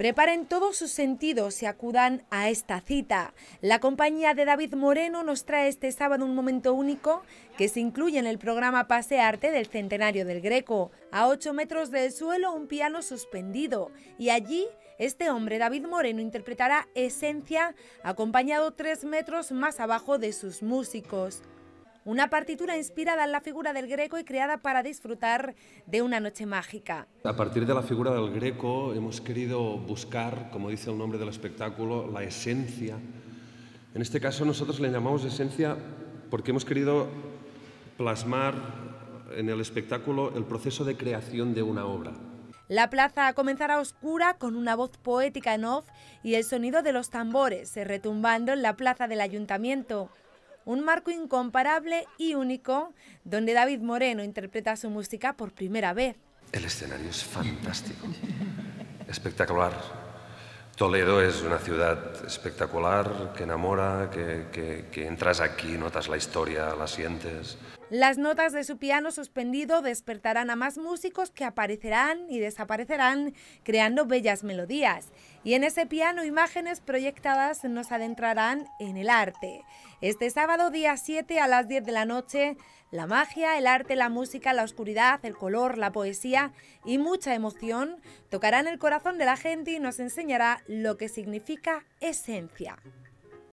Preparen todos sus sentidos y acudan a esta cita. La compañía de David Moreno nos trae este sábado un momento único que se incluye en el programa Pasearte del Centenario del Greco. A 8 metros del suelo un piano suspendido y allí este hombre, David Moreno, interpretará Esencia acompañado 3 metros más abajo de sus músicos una partitura inspirada en la figura del Greco y creada para disfrutar de una noche mágica. A partir de la figura del Greco hemos querido buscar, como dice el nombre del espectáculo, la esencia. En este caso nosotros le llamamos esencia porque hemos querido plasmar en el espectáculo el proceso de creación de una obra. La plaza comenzará oscura con una voz poética en off y el sonido de los tambores eh, retumbando en la plaza del ayuntamiento un marco incomparable y único, donde David Moreno interpreta su música por primera vez. El escenario es fantástico, espectacular. Toledo es una ciudad espectacular que enamora, que, entras aquí, notas la historia, la sientes. Las notas de su piano suspendido despertarán a más músicos que aparecerán y desaparecerán creando bellas melodías. Y en ese piano imágenes proyectadas nos adentrarán en el arte. Este sábado día 7 a las 10 de la noche, la magia, el arte, la música, la oscuridad, el color, la poesía y mucha emoción tocarán el corazón de la gente y nos enseñará lo que significa esencia.